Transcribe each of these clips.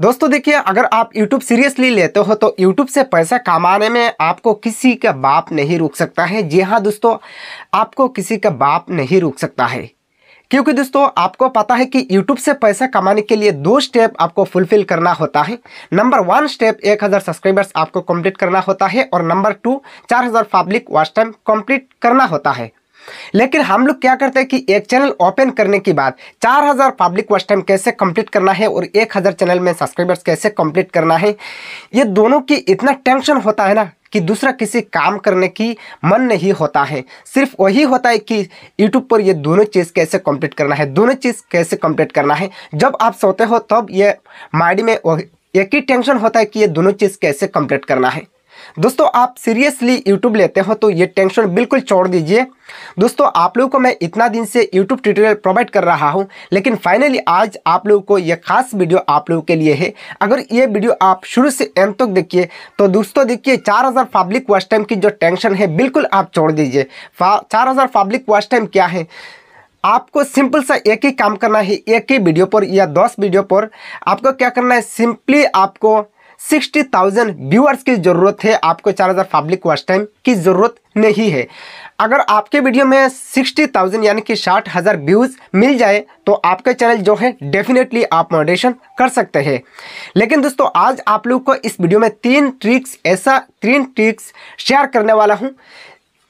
दोस्तों देखिए अगर आप YouTube सीरियसली लेते हो तो YouTube से पैसा कमाने में आपको किसी का बाप नहीं रोक सकता है जी हाँ दोस्तों आपको किसी का बाप नहीं रोक सकता है क्योंकि दोस्तों आपको पता है कि YouTube से पैसा कमाने के लिए दो स्टेप आपको फुलफिल करना होता है नंबर वन स्टेप 1000 सब्सक्राइबर्स आपको कंप्लीट करना होता है और number two 4000 public watch time complete करना होता है लेकिन हम लोग क्या करते हैं कि एक चैनल ओपन करने के बाद 4000 पब्लिक वॉच टाइम कैसे कंप्लीट करना है और 1000 चैनल में सब्सक्राइबर्स कैसे कंप्लीट करना है ये दोनों की इतना टेंशन होता है ना कि दूसरा किसी काम करने की मन नहीं होता है सिर्फ वही होता है कि यूट्यूब पर ये दोनों चीज़ कैसे कंप्लीट करना है दोनों चीज़ कैसे कंप्लीट करना है जब आप सोते हो तब ये माइंड में एक ही टेंशन होता है कि ये दोनों चीज़ कैसे कंप्लीट करना है दोस्तों आप सीरियसली यूट्यूब लेते हो तो ये टेंशन बिल्कुल छोड़ दीजिए दोस्तों आप लोगों को मैं इतना दिन से यूट्यूब ट्यूटोरियल प्रोवाइड कर रहा हूँ लेकिन फाइनली आज आप लोगों को ये खास वीडियो आप लोगों के लिए है अगर ये वीडियो आप शुरू से एंड तक देखिए तो दोस्तों देखिए 4000 पब्लिक वॉच टाइम की जो टेंशन है बिल्कुल आप छोड़ दीजिए चार पब्लिक वॉच टाइम क्या है आपको सिंपल सा एक ही काम करना है एक ही वीडियो पर या दस वीडियो पर आपको क्या करना है सिंपली आपको सिक्सटी थाउजेंड व्यूअर्स की ज़रूरत है आपको चार हज़ार पब्लिक वॉच टाइम की ज़रूरत नहीं है अगर आपके वीडियो में सिक्सटी थाउजेंड यानी कि साठ हज़ार व्यूज़ मिल जाए तो आपका चैनल जो है डेफिनेटली आप मॉडरेशन कर सकते हैं लेकिन दोस्तों आज आप लोग को इस वीडियो में तीन ट्रिक्स ऐसा तीन ट्रिक्स शेयर करने वाला हूँ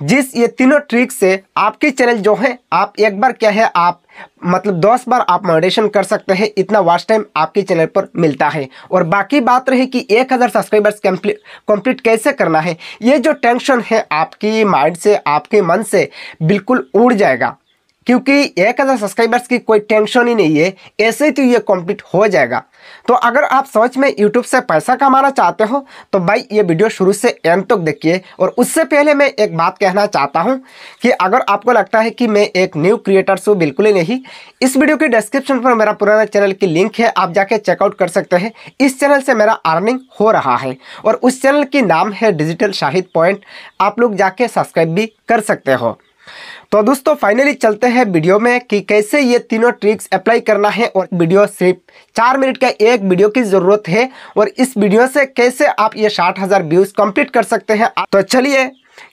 जिस ये तीनों ट्रिक से आपके चैनल जो है आप एक बार क्या है आप मतलब दस बार आप मॉडरेशन कर सकते हैं इतना वॉच टाइम आपके चैनल पर मिलता है और बाकी बात रही कि 1000 सब्सक्राइबर्स कंप्लीट कैसे करना है ये जो टेंशन है आपकी माइंड से आपके मन से बिल्कुल उड़ जाएगा क्योंकि एक हज़ार सब्सक्राइबर्स की कोई टेंशन ही नहीं है ऐसे ही तो ये कंप्लीट हो जाएगा तो अगर आप सोच में यूट्यूब से पैसा कमाना चाहते हो तो भाई ये वीडियो शुरू से एंड तक देखिए और उससे पहले मैं एक बात कहना चाहता हूँ कि अगर आपको लगता है कि मैं एक न्यू क्रिएटर्स हूँ बिल्कुल ही नहीं इस वीडियो के डिस्क्रिप्शन पर मेरा पुराना चैनल की लिंक है आप जाके चेकआउट कर सकते हैं इस चैनल से मेरा अर्निंग हो रहा है और उस चैनल की नाम है डिजिटल शाहिद पॉइंट आप लोग जाके सब्सक्राइब भी कर सकते हो तो दोस्तों फाइनली चलते हैं वीडियो में कि कैसे ये तीनों ट्रिक्स अप्लाई करना है और वीडियो सिर्फ चार मिनट का एक वीडियो की ज़रूरत है और इस वीडियो से कैसे आप ये साठ हज़ार व्यूज़ कंप्लीट कर सकते हैं तो चलिए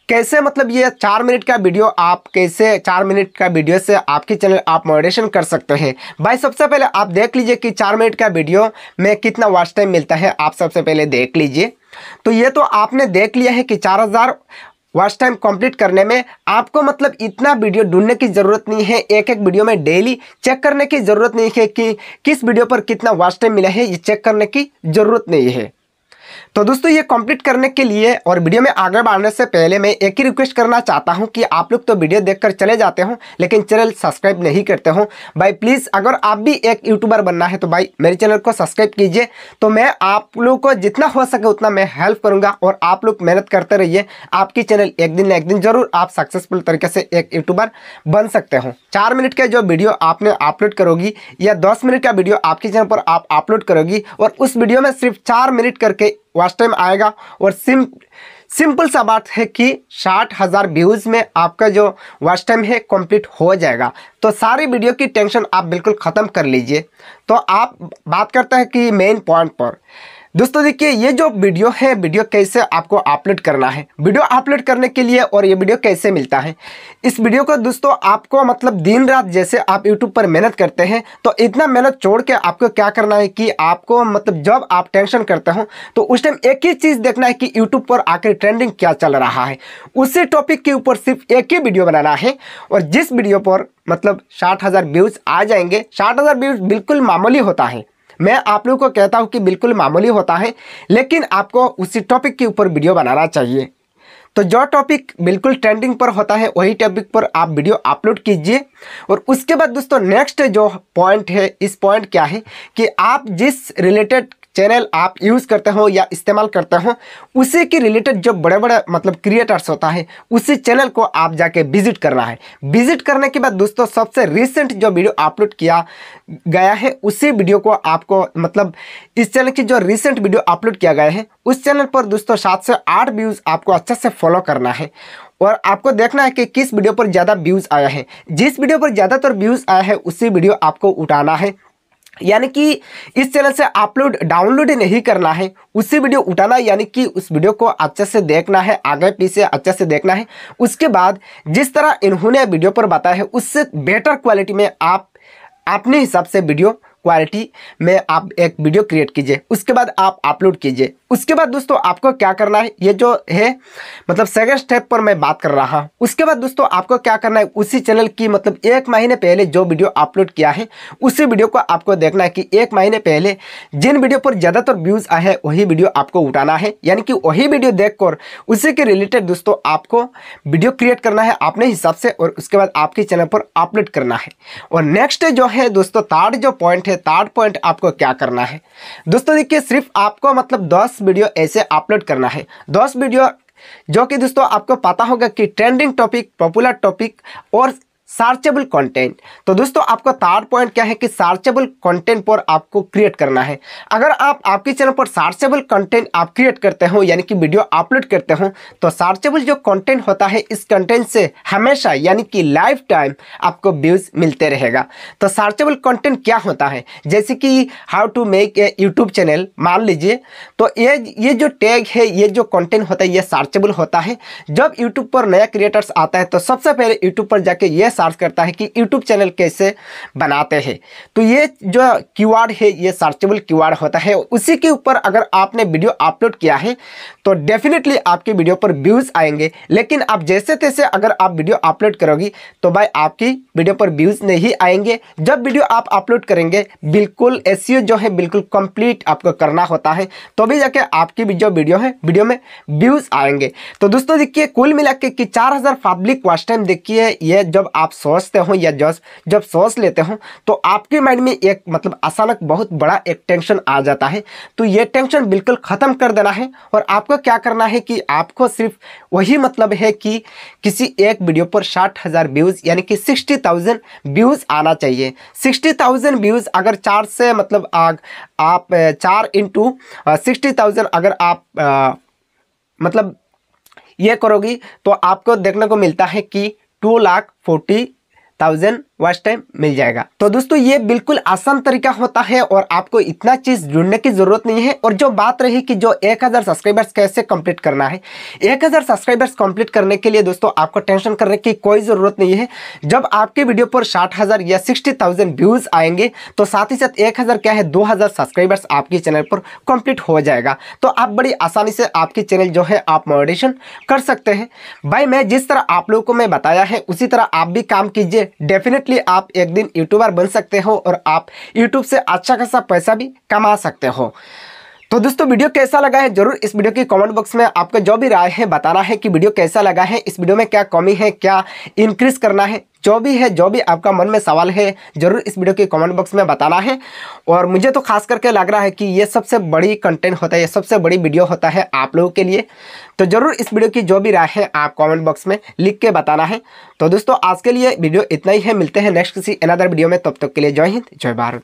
कैसे मतलब ये चार मिनट का वीडियो आप कैसे चार मिनट का वीडियो से आपके चैनल आप मॉडरेशन कर सकते हैं भाई सबसे पहले आप देख लीजिए कि चार मिनट का वीडियो में कितना वॉच टाइम मिलता है आप सबसे पहले देख लीजिए तो ये तो आपने देख लिया है कि चार हज़ार वॉच टाइम कंप्लीट करने में आपको मतलब इतना वीडियो ढूंढने की ज़रूरत नहीं है एक एक वीडियो में डेली चेक करने की ज़रूरत नहीं है कि किस वीडियो पर कितना वॉच टाइम मिला है ये चेक करने की ज़रूरत नहीं है तो दोस्तों ये कंप्लीट करने के लिए और वीडियो में आगे बढ़ने से पहले मैं एक ही रिक्वेस्ट करना चाहता हूँ कि आप लोग तो वीडियो देखकर चले जाते हो लेकिन चैनल सब्सक्राइब नहीं करते हो भाई प्लीज़ अगर आप भी एक यूट्यूबर बनना है तो भाई मेरे चैनल को सब्सक्राइब कीजिए तो मैं आप लोग को जितना हो सके उतना मैं हेल्प करूँगा और आप लोग मेहनत करते रहिए आपकी चैनल एक दिन एक दिन जरूर आप सक्सेसफुल तरीके से एक यूट्यूबर बन सकते हो चार मिनट के जो वीडियो आपने अपलोड करोगी या दस मिनट का वीडियो आपके चैनल पर आप अपलोड करोगी और उस वीडियो में सिर्फ चार मिनट करके वॉच टाइम आएगा और सिम सिंपल सा बात है कि साठ हज़ार व्यूज़ में आपका जो वॉच टाइम है कंप्लीट हो जाएगा तो सारी वीडियो की टेंशन आप बिल्कुल ख़त्म कर लीजिए तो आप बात करते हैं कि मेन पॉइंट पर दोस्तों देखिए ये जो वीडियो है वीडियो कैसे आपको अपलोड करना है वीडियो अपलोड करने के लिए और ये वीडियो कैसे मिलता है इस वीडियो को दोस्तों आपको मतलब दिन रात जैसे आप यूट्यूब पर मेहनत करते हैं तो इतना मेहनत छोड़ के आपको क्या करना है कि आपको मतलब जब आप टेंशन करते हो तो उस टाइम एक ही चीज़ देखना है कि यूट्यूब पर आकर ट्रेंडिंग क्या चल रहा है उसी टॉपिक के ऊपर सिर्फ एक ही वीडियो बनाना है और जिस वीडियो पर मतलब साठ हज़ार व्यूज़ आ जाएंगे साठ हज़ार व्यूज़ बिल्कुल मामूली होता है मैं आप लोगों को कहता हूँ कि बिल्कुल मामूली होता है लेकिन आपको उसी टॉपिक के ऊपर वीडियो बनाना चाहिए तो जो टॉपिक बिल्कुल ट्रेंडिंग पर होता है वही टॉपिक पर आप वीडियो अपलोड कीजिए और उसके बाद दोस्तों नेक्स्ट जो पॉइंट है इस पॉइंट क्या है कि आप जिस रिलेटेड चैनल आप यूज़ करते हो या इस्तेमाल करते हो उसी के रिलेटेड जो बड़े बड़े मतलब क्रिएटर्स होता है उसी चैनल को आप जाके विजिट करना है विजिट करने के बाद दोस्तों सबसे रिसेंट जो वीडियो अपलोड किया गया है उसी वीडियो को आपको मतलब इस चैनल की जो रिसेंट वीडियो अपलोड किया गया है उस चैनल पर दोस्तों सात से आठ व्यूज़ आपको अच्छे से फॉलो करना है और आपको देखना है कि किस वीडियो पर ज़्यादा व्यूज़ आया है जिस वीडियो पर ज़्यादातर व्यूज़ आया है उसी वीडियो आपको उठाना है यानी कि इस चैनल से अपलोड डाउनलोड नहीं करना है उसी वीडियो उठाना यानी कि उस वीडियो को अच्छे से देखना है आगे पीछे अच्छे से देखना है उसके बाद जिस तरह इन्होंने वीडियो पर बताया है उससे बेटर क्वालिटी में आप अपने हिसाब से वीडियो क्वालिटी में आप एक वीडियो क्रिएट कीजिए उसके बाद आप अपलोड कीजिए उसके बाद दोस्तों आपको क्या करना है ये जो है मतलब सेकेंड स्टेप पर मैं बात कर रहा हूँ उसके बाद दोस्तों आपको क्या करना है उसी चैनल की मतलब एक महीने पहले जो वीडियो अपलोड किया है उसी वीडियो को आपको देखना है कि एक महीने पहले जिन वीडियो पर ज़्यादातर व्यूज़ आए हैं वही वीडियो आपको उठाना है यानी कि वही वीडियो देख उसी के रिलेटेड दोस्तों आपको वीडियो क्रिएट करना है अपने हिसाब से और उसके बाद आपके चैनल पर अपलोड करना है और नेक्स्ट जो है दोस्तों थर्ड जो पॉइंट है थर्ड पॉइंट आपको क्या करना है दोस्तों देखिए सिर्फ आपको मतलब दस वीडियो ऐसे अपलोड करना है दस वीडियो जो कि दोस्तों आपको पता होगा कि ट्रेंडिंग टॉपिक पॉपुलर टॉपिक और सर्चेबल कंटेंट तो दोस्तों आपका थर्ड पॉइंट क्या है कि सर्चेबल कंटेंट पर आपको क्रिएट करना है अगर आप आपके चैनल पर सर्चेबल कंटेंट आप क्रिएट करते हो यानी कि वीडियो अपलोड करते हो तो सर्चेबल जो कंटेंट होता है इस कंटेंट से हमेशा यानी कि लाइफ टाइम आपको व्यूज़ मिलते रहेगा तो सर्चेबल कंटेंट क्या होता है जैसे कि how to make a YouTube channel मान लीजिए तो ये ये जो टैग है ये जो कंटेंट होता है ये सर्चेबल होता है जब यूट्यूब पर नया क्रिएटर्स आता है तो सबसे पहले यूट्यूब पर जाके ये सर्च करता है कि यूट्यूब चैनल कैसे बनाते हैं तो ये जो क्यू है ये सर्चेबल क्यू होता है उसी के ऊपर अगर आपने वीडियो अपलोड किया है तो डेफिनेटली आपके वीडियो पर व्यूज़ आएंगे लेकिन आप जैसे तैसे अगर आप वीडियो अपलोड करोगी तो भाई आपकी वीडियो पर व्यूज़ नहीं आएंगे जब वीडियो आप अपलोड करेंगे बिल्कुल एस जो है बिल्कुल कंप्लीट आपको करना होता है तभी भी जाके आपकी भी जो वीडियो है वीडियो में व्यूज़ आएंगे तो दोस्तों देखिए कुल मिला के कि चार पब्लिक वॉच टाइम देखिए ये जब आप आप सोचते हो या जब जब सोच लेते हो तो आपके माइंड में एक मतलब अचानक बहुत बड़ा एक टेंशन आ जाता है तो ये टेंशन बिल्कुल ख़त्म कर देना है और आपको क्या करना है कि आपको सिर्फ वही मतलब है कि किसी एक वीडियो पर साठ हज़ार व्यूज़ यानी कि सिक्सटी थाउजेंड व्यूज़ आना चाहिए सिक्सटी थाउजेंड व्यूज़ अगर चार से मतलब आग, आप चार इंटू सिक्सटी थाउजेंड अगर आप आ, मतलब ये करोगी तो आपको देखने को मिलता है कि 2 lakh 40 thousand वॉच टाइम मिल जाएगा तो दोस्तों ये बिल्कुल आसान तरीका होता है और आपको इतना चीज ढूंढने की जरूरत नहीं है और जो बात रही कि जो 1000 सब्सक्राइबर्स कैसे कंप्लीट करना है 1000 सब्सक्राइबर्स कंप्लीट करने के लिए दोस्तों आपको टेंशन करने की कोई ज़रूरत नहीं है जब आपके वीडियो पर साठ हज़ार या सिक्सटी थाउजेंड व्यूज़ आएंगे तो साथ ही साथ एक हज़ार क्या है दो हज़ार सब्सक्राइबर्स आपके चैनल पर कंप्लीट हो जाएगा तो आप बड़ी आसानी से आपके चैनल जो है आप मॉडिशन कर सकते हैं भाई मैं जिस तरह आप लोगों को मैं बताया है उसी तरह आप भी काम कीजिए डेफिनेट डेफिनेटली आप एक दिन यूट्यूबर बन सकते हो और आप यूट्यूब से अच्छा खासा पैसा भी कमा सकते हो तो दोस्तों वीडियो कैसा लगा है जरूर इस वीडियो की कमेंट बॉक्स में आपको जो भी राय है बताना है कि वीडियो कैसा लगा है इस वीडियो में क्या कमी है क्या इंक्रीज करना है जो भी है जो भी आपका मन में सवाल है ज़रूर इस वीडियो के कमेंट बॉक्स में बताना है और मुझे तो खास करके लग रहा है कि ये सबसे बड़ी कंटेंट होता है ये सबसे बड़ी वीडियो होता है आप लोगों के लिए तो ज़रूर इस वीडियो की जो भी राय है आप कमेंट बॉक्स में लिख के बताना है तो दोस्तों आज के लिए वीडियो इतना ही है मिलते हैं नेक्स्ट किसी अनदर वीडियो में तब तक के लिए जय हिंद जय भारत